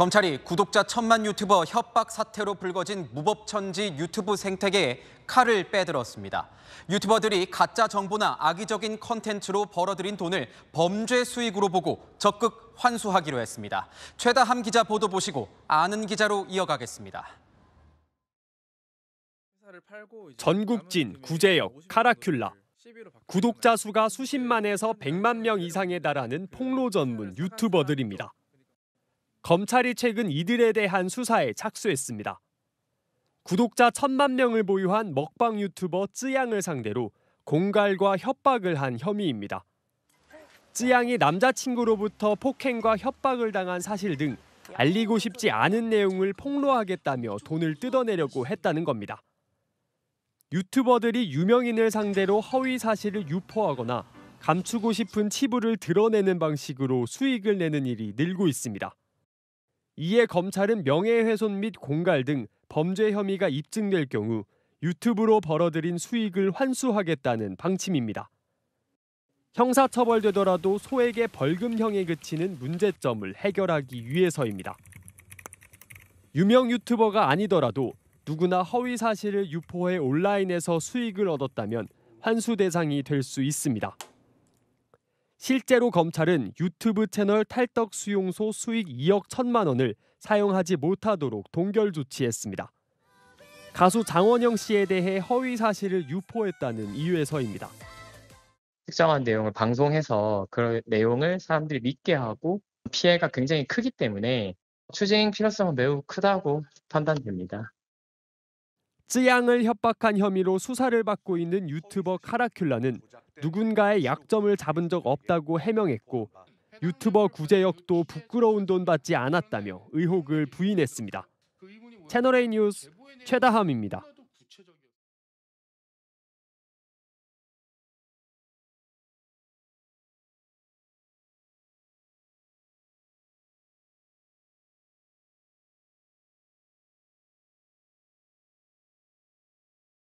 검찰이 구독자 천만 유튜버 협박 사태로 불거진 무법천지 유튜브 생태계에 칼을 빼들었습니다. 유튜버들이 가짜 정보나 악의적인 컨텐츠로 벌어들인 돈을 범죄 수익으로 보고 적극 환수하기로 했습니다. 최다함 기자 보도 보시고 아는 기자로 이어가겠습니다. 전국진, 구제역, 카라큘라. 구독자 수가 수십만에서 백만 명 이상에 달하는 폭로 전문 유튜버들입니다. 검찰이 최근 이들에 대한 수사에 착수했습니다. 구독자 천만 명을 보유한 먹방 유튜버 쯔양을 상대로 공갈과 협박을 한 혐의입니다. 쯔양이 남자친구로부터 폭행과 협박을 당한 사실 등 알리고 싶지 않은 내용을 폭로하겠다며 돈을 뜯어내려고 했다는 겁니다. 유튜버들이 유명인을 상대로 허위 사실을 유포하거나 감추고 싶은 치부를 드러내는 방식으로 수익을 내는 일이 늘고 있습니다. 이에 검찰은 명예훼손 및 공갈 등 범죄 혐의가 입증될 경우 유튜브로 벌어들인 수익을 환수하겠다는 방침입니다. 형사처벌되더라도 소액의 벌금형에 그치는 문제점을 해결하기 위해서입니다. 유명 유튜버가 아니더라도 누구나 허위 사실을 유포해 온라인에서 수익을 얻었다면 환수 대상이 될 수 있습니다. 실제로 검찰은 유튜브 채널 탈덕 수용소 수익 2억 1천만 원을 사용하지 못하도록 동결 조치했습니다. 가수 장원영 씨에 대해 허위 사실을 유포했다는 이유에서입니다. 특정한 내용을 방송해서 그런 내용을 사람들이 믿게 하고 피해가 굉장히 크기 때문에 추징 필요성은 매우 크다고 판단됩니다. 쯔양을 협박한 혐의로 수사를 받고 있는 유튜버 카라큘라는 누군가의 약점을 잡은 적 없다고 해명했고 유튜버 구제역도 부끄러운 돈 받지 않았다며 의혹을 부인했습니다. 채널A 뉴스 최다함입니다.